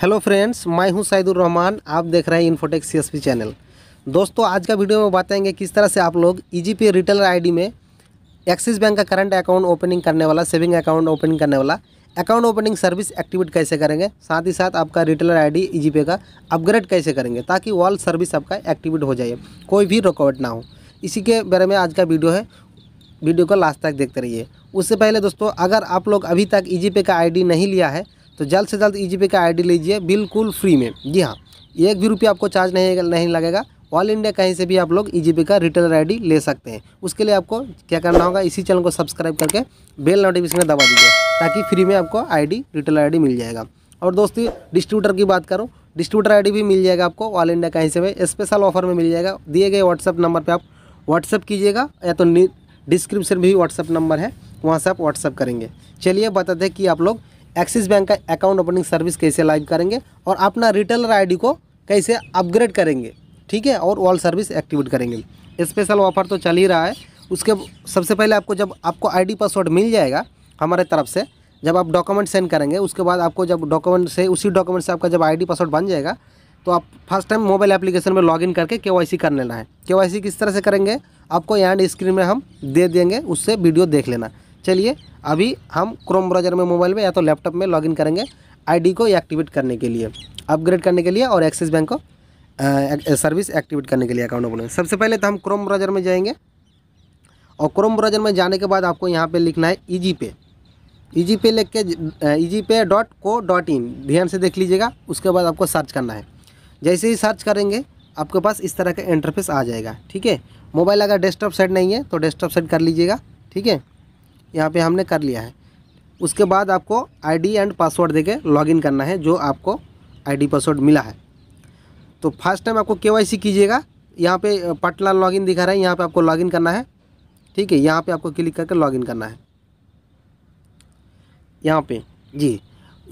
hello friends मैं हूं सैदुर रहमान आप देख रहे हैं इन्फोटेक सी चैनल दोस्तों आज का वीडियो में बताएंगे किस तरह से आप लोग ई पे रिटेलर आईडी में एक्सिस बैंक का करंट अकाउंट ओपनिंग करने वाला सेविंग अकाउंट ओपनिंग करने वाला अकाउंट ओपनिंग सर्विस एक्टिवेट कैसे करेंगे साथ ही साथ आपका रिटेलर आई डी का अपग्रेड कैसे करेंगे ताकि वॉल सर्विस आपका एक्टिवेट हो जाए कोई भी रुकावट ना हो इसी के बारे में आज का वीडियो है वीडियो को लास्ट तक देखते रहिए उससे पहले दोस्तों अगर आप लोग अभी तक ई e का आई नहीं लिया है तो जल्द से जल्द ई e का आई लीजिए बिल्कुल फ्री में जी हाँ एक भी रुपया आपको चार्ज नहीं नहीं लगेगा ऑल इंडिया कहीं से भी आप लोग ई e का रिटेलर आईडी ले सकते हैं उसके लिए आपको क्या करना होगा इसी चैनल को सब्सक्राइब करके बेल नोटिफिकेशन दबा दीजिए ताकि फ्री में आपको आईडी रिटेलर आई मिल जाएगा और दोस्ती डिस्ट्रीब्यूटर की बात करूँ डिस्ट्रीब्यूटर आईडी भी मिल जाएगा आपको ऑल इंडिया कहीं से भी स्पेशल ऑफर में मिल जाएगा दिए गए व्हाट्सअप नंबर पर आप व्हाट्सअप कीजिएगा या तो डिस्क्रिप्शन में भी व्हाट्सअप नंबर है वहाँ से आप व्हाट्सअप करेंगे चलिए बताते हैं कि आप लोग एक्सिस बैंक का अकाउंट ओपनिंग सर्विस कैसे लाइव करेंगे और अपना रिटेलर आईडी को कैसे अपग्रेड करेंगे ठीक है और ऑल सर्विस एक्टिवेट करेंगे स्पेशल ऑफर तो चल ही रहा है उसके सबसे पहले आपको जब आपको आईडी पासवर्ड मिल जाएगा हमारे तरफ से जब आप डॉक्यूमेंट सेंड करेंगे उसके बाद आपको जब डॉक्यूमेंट से उसी डॉक्यूमेंट से आपका जब आईडी पासवर्ड बन जाएगा तो आप फर्स्ट टाइम मोबाइल एप्लीकेशन में लॉगिन करके के कर लेना है के किस तरह से करेंगे आपको यहाँ स्क्रीन में हम दे देंगे उससे वीडियो देख लेना चलिए अभी हम क्रोम ब्राउजर में मोबाइल में या तो लैपटॉप में लॉगिन करेंगे आईडी को एक्टिवेट करने के लिए अपग्रेड करने के लिए और एक्सिस बैंक को सर्विस एक्टिवेट करने के लिए अकाउंट ओपन सबसे पहले तो हम क्रोम ब्राउजर में जाएंगे और क्रोम ब्राउजर में जाने के बाद आपको यहाँ पे लिखना है ईजी पे ईजी पे लिख के ईजी पे डॉट को डॉट इन ध्यान से देख लीजिएगा उसके बाद आपको सर्च करना है जैसे ही सर्च करेंगे आपके पास इस तरह का इंटरफेस आ जाएगा ठीक है मोबाइल अगर डेस्कटॉप सेट नहीं है तो डेस्कटॉप सेट कर लीजिएगा ठीक है यहाँ पे हमने कर लिया है उसके बाद आपको आईडी एंड पासवर्ड देके लॉगिन करना है जो आपको आईडी पासवर्ड मिला है तो फर्स्ट टाइम आपको केवाईसी कीजिएगा यहाँ पे पटला लॉगिन दिखा रहा है यहाँ पे आपको लॉगिन करना है ठीक है यहाँ पे आपको क्लिक करके लॉगिन करना है यहाँ पे जी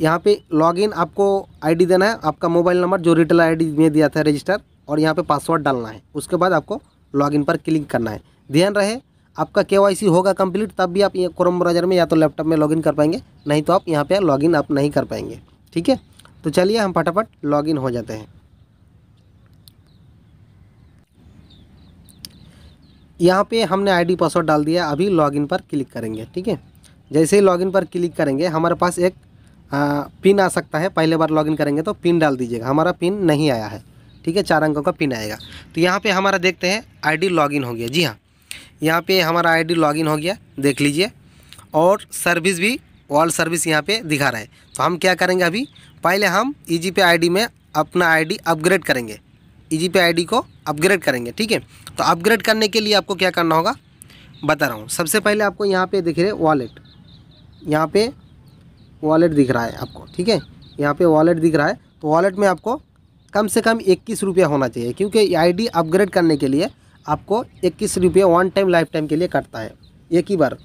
यहाँ पे लॉगिन आपको आईडी देना है आपका मोबाइल नंबर जो रिटेल आईडी में दिया था रजिस्टर और यहाँ पे पासवर्ड डालना है उसके बाद आपको लॉगिन पर क्लिक करना है ध्यान रहे आपका के होगा कंप्लीट तब भी आप ये क्रोम ब्राउजर में या तो लैपटॉप में लॉगिन कर पाएंगे नहीं तो आप यहाँ पर लॉगिन आप नहीं कर पाएंगे ठीक है तो चलिए हम फटाफट लॉगिन हो जाते हैं यहाँ पे हमने आईडी पासवर्ड डाल दिया अभी लॉगिन पर क्लिक करेंगे ठीक है जैसे ही लॉगिन पर क्लिक करेंगे हमारे पास एक आ, पिन आ सकता है पहले बार लॉगिन करेंगे तो पिन डाल दीजिएगा हमारा पिन नहीं आया है ठीक है चार अंकों का पिन आएगा तो यहाँ पे हमारा देखते हैं आईडी लॉगिन हो गया जी हाँ यहाँ पे हमारा आईडी लॉगिन हो गया देख लीजिए और सर्विस भी ऑल सर्विस यहाँ पे दिखा रहा है तो हम क्या करेंगे अभी पहले हम ई पे आई में अपना डी अपग्रेड करेंगे ई पे आई को अपग्रेड करेंगे ठीक है तो अपग्रेड करने के लिए आपको क्या करना होगा बता रहा हूँ सबसे पहले आपको यहाँ पे दिख रहे वॉलेट यहाँ पे वॉलेट दिख रहा है आपको ठीक है यहाँ पे वॉलेट दिख रहा है तो वॉलेट में आपको कम से कम इक्कीस रुपया होना चाहिए क्योंकि आईडी अपग्रेड करने के लिए आपको इक्कीस रुपये वन टाइम लाइफ टाइम के लिए कटता है एक ही बार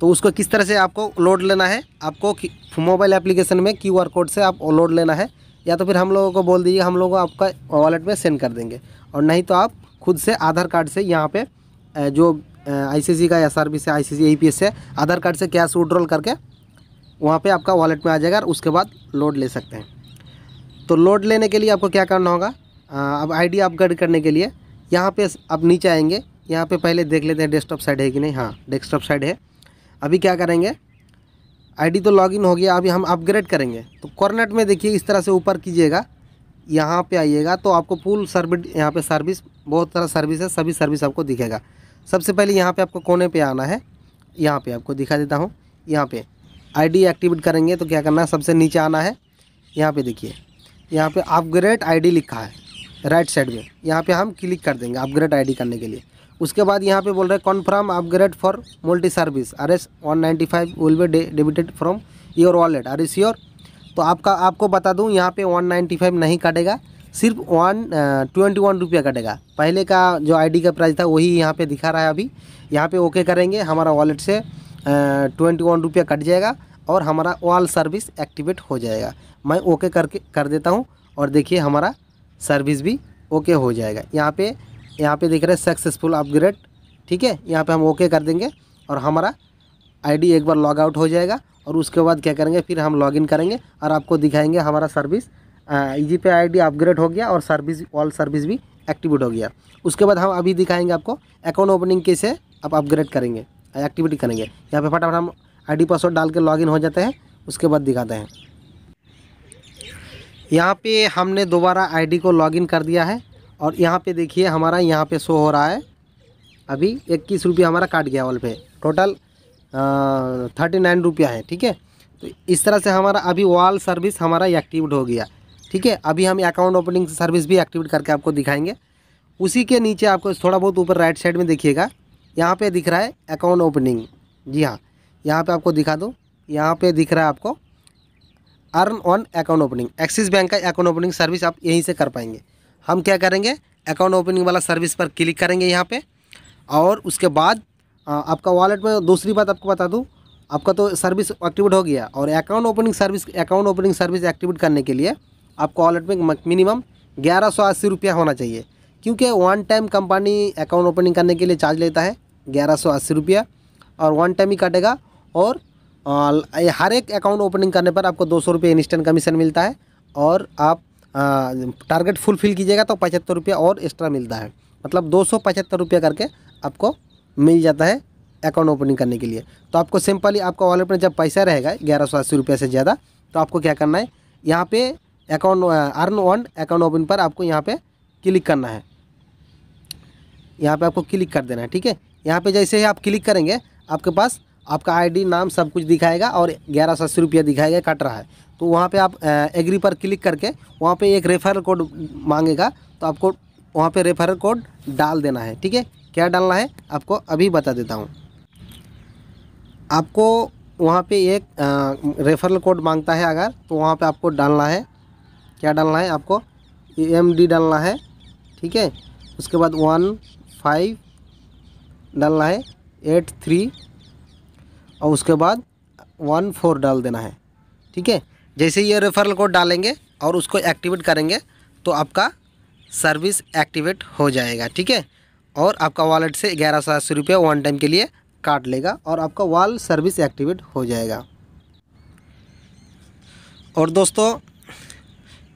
तो उसको किस तरह से आपको लोड लेना है आपको मोबाइल एप्लीकेशन में क्यू आर कोड से आप लोड लेना है या तो फिर हम लोगों को बोल दीजिए हम लोग आपका वॉलेट में सेंड कर देंगे और नहीं तो आप खुद से आधार कार्ड से यहाँ पे जो आईसीसी का एस सर्विस है आईसीसी सी से आधार कार्ड से कैश विड्रॉल करके वहाँ पे आपका वॉलेट में आ जाएगा और उसके बाद लोड ले सकते हैं तो लोड लेने के लिए आपको क्या करना होगा अब आईडी अपग्रेड करने के लिए यहाँ पे अब नीचे आएंगे यहाँ पे पहले देख लेते हैं डेस्कटॉप साइड है कि नहीं हाँ डेस्कटॉप साइड है अभी क्या करेंगे आईडी तो लॉगिन हो गया अभी हम अपग्रेड करेंगे तो कॉर्नेट में देखिए इस तरह से ऊपर कीजिएगा यहाँ पे आइएगा तो आपको फुल सर्विस यहाँ पे सर्विस बहुत सारा सर्विस है सभी सर्विस आपको दिखेगा सबसे पहले यहाँ पर आपको कोने पर आना है यहाँ पर आपको दिखा देता हूँ यहाँ पर आई एक्टिवेट करेंगे तो क्या करना है सबसे नीचे आना है यहाँ पर देखिए यहाँ पर अपग्रेड आई लिखा है राइट साइड में यहाँ पे हम क्लिक कर देंगे अपग्रेड आईडी करने के लिए उसके बाद यहाँ पे बोल रहे हैं confirm upgrade for multi service R S one ninety five will be debited from your wallet R is your तो आपका आपको बता दूँ यहाँ पे वन नाइन्टी फाइव नहीं कटेगा सिर्फ वन ट्वेंटी वन रुपया कटेगा पहले का जो आईडी का प्राइस था वही यहाँ पे दिखा रहा है अभी यहाँ पे ओके करेंगे हमारा वॉलेट से ट्वेंटी वन रुपया कट जाएगा और हमारा ऑल सर्विस एक्टिवेट हो जाएगा मैं ओके करके कर देता हूँ और देखिए हमारा सर्विस भी ओके हो जाएगा यहाँ पे यहाँ पे देख रहे हैं सक्सेसफुल अपग्रेड ठीक है यहाँ पे हम ओके कर देंगे और हमारा आईडी एक बार लॉग आउट हो जाएगा और उसके बाद क्या करेंगे फिर हम लॉगिन करेंगे और आपको दिखाएंगे हमारा सर्विस जी पे आई अपग्रेड हो गया और सर्विस ऑल सर्विस भी एक्टिवेट हो गया उसके बाद हम अभी दिखाएंगे आपको अकाउंट ओपनिंग कैसे आप अपग्रेड करेंगे एक्टिविटी करेंगे यहाँ पे फटाफट हम आईडी पासवर्ड डाल के लॉगिन हो जाते हैं उसके बाद दिखाते हैं यहाँ पे हमने दोबारा आईडी को लॉगिन कर दिया है और यहाँ पे देखिए हमारा यहाँ पे शो हो रहा है अभी इक्कीस रुपया हमारा काट गया वॉल पे टोटल थर्टी नाइन रुपया है ठीक है तो इस तरह से हमारा अभी वॉल सर्विस हमारा एक्टिवेट हो गया ठीक है अभी हम अकाउंट ओपनिंग सर्विस भी एक्टिवेट करके आपको दिखाएंगे उसी के नीचे आपको थोड़ा बहुत ऊपर राइट साइड में देखिएगा यहाँ पर दिख रहा है अकाउंट ओपनिंग जी हाँ यहाँ पर आपको दिखा दो यहाँ पर दिख रहा है आपको earn on account opening Axis bank का अकाउंट ओपनिंग सर्विस आप यहीं से कर पाएंगे हम क्या करेंगे अकाउंट ओपनिंग वाला सर्विस पर क्लिक करेंगे यहाँ पे और उसके बाद आपका वॉलेट में दूसरी बात आपको बता दूँ आपका तो सर्विस एक्टिवेट हो गया और account opening service account opening service activate करने के लिए आपका वॉलेट में मिनिमम ग्यारह सौ अस्सी रुपया होना चाहिए क्योंकि one time company account opening करने के लिए चार्ज लेता है ग्यारह सौ अस्सी रुपया और वन टाइम ही कटेगा और हर एक अकाउंट ओपनिंग करने पर आपको दो सौ रुपये इंस्टेंट कमीशन मिलता है और आप टारगेट फुलफिल कीजिएगा तो पचहत्तर रुपये और एक्स्ट्रा मिलता है मतलब दो सौ पचहत्तर रुपये करके आपको मिल जाता है अकाउंट ओपनिंग करने के लिए तो आपको सिंपली आपका वॉलेट में जब पैसा रहेगा ग्यारह सौ अस्सी रुपये से ज़्यादा तो आपको क्या करना है यहाँ पे account earn on account open पर आपको यहाँ पे क्लिक करना है यहाँ पे आपको क्लिक कर देना है ठीक है यहाँ पे जैसे ही आप क्लिक करेंगे आपके पास आपका आईडी नाम सब कुछ दिखाएगा और ग्यारह सौ अस्सी रुपया दिखाएगा कट रहा है तो वहाँ पे आप एग्री पर क्लिक करके वहाँ पे एक रेफरल कोड मांगेगा तो आपको वहाँ पे रेफरल कोड डाल देना है ठीक है क्या डालना है आपको अभी बता देता हूँ आपको वहाँ पे एक रेफरल कोड मांगता है अगर तो वहाँ पे आपको डालना है क्या डालना है आपको एम डी डालना है ठीक है उसके बाद वन फाइव डालना है एट थ्री और उसके बाद वन फोर डाल देना है ठीक है जैसे ये रेफरल कोड डालेंगे और उसको एक्टिवेट करेंगे तो आपका सर्विस एक्टिवेट हो जाएगा ठीक है और आपका वॉलेट से ग्यारह सौ अस्सी रुपये वन टाइम के लिए काट लेगा और आपका वॉल सर्विस एक्टिवेट हो जाएगा और दोस्तों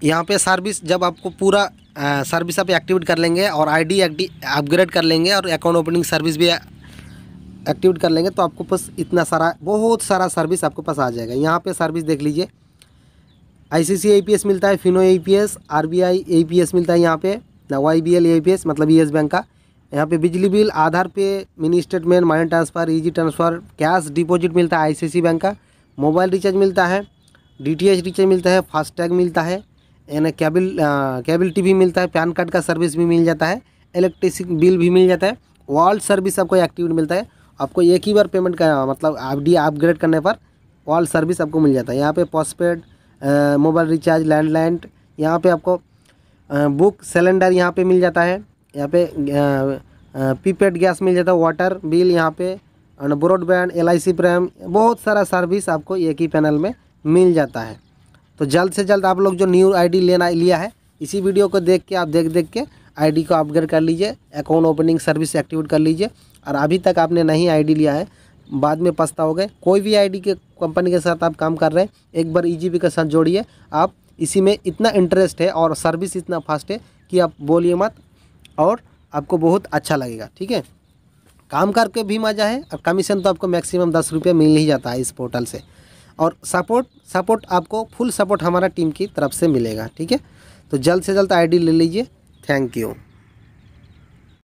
यहाँ पे सर्विस जब आपको पूरा सर्विस आप एक्टिवेट कर लेंगे और आईडी डी अपग्रेड कर लेंगे और अकाउंट ओपनिंग सर्विस भी एक्टिवेट कर लेंगे तो आपको पास इतना सारा बहुत सारा सर्विस आपके पास आ जाएगा यहाँ पे सर्विस देख लीजिए आईसीसी एपीएस मिलता है फिनो एपीएस आरबीआई एपीएस मिलता है यहाँ पे ना आई बी मतलब येस e बैंक का यहाँ पे बिजली bill Aadhaar pay mini statement money transfer easy transfer cash deposit मिलता है आईसीसी बैंक का मोबाइल रिचार्ज मिलता है एच रिचार्ज मिलता है फास्टैग मिलता है यानी केबल केबल वी मिलता है पैन कार्ड का सर्विस भी मिल जाता है इलेक्ट्रिसिटी बिल भी मिल जाता है वर्ल्ड सर्विस आपको एक्टिवेट मिलता है आपको एक ही बार पेमेंट का मतलब आप डी अपग्रेड करने पर ऑल सर्विस आपको मिल जाता है यहाँ पे पोस्टपेड मोबाइल रिचार्ज लैंडलाइन यहाँ पे आपको बुक सिलेंडर यहाँ पे मिल जाता है यहाँ पे प्रीपेड गैस मिल जाता है वाटर बिल यहाँ पे और ब्रॉडबैंड एल आई सी प्रेम बहुत सारा सर्विस आपको एक ही पैनल में मिल जाता है तो जल्द से जल्द आप लोग जो न्यू आई लेना लिया है इसी वीडियो को देख के आप देख देख के आईडी को अपग्रेड कर लीजिए अकाउंट ओपनिंग सर्विस एक्टिवेट कर लीजिए और अभी तक आपने नहीं आईडी लिया है बाद में पछताओगे कोई भी आईडी के कंपनी के साथ आप काम कर रहे हैं एक बार ई e के साथ जोड़िए आप इसी में इतना इंटरेस्ट है और सर्विस इतना फास्ट है कि आप बोलिए मत और आपको बहुत अच्छा लगेगा ठीक है काम करके भी मज़ा है और कमीशन तो आपको मैक्सिमम दस रुपये मिल ही जाता है इस पोर्टल से और सपोर्ट सपोर्ट आपको फुल सपोर्ट हमारा टीम की तरफ से मिलेगा ठीक है तो जल्द से जल्द आईडी ले लीजिए थैंक यू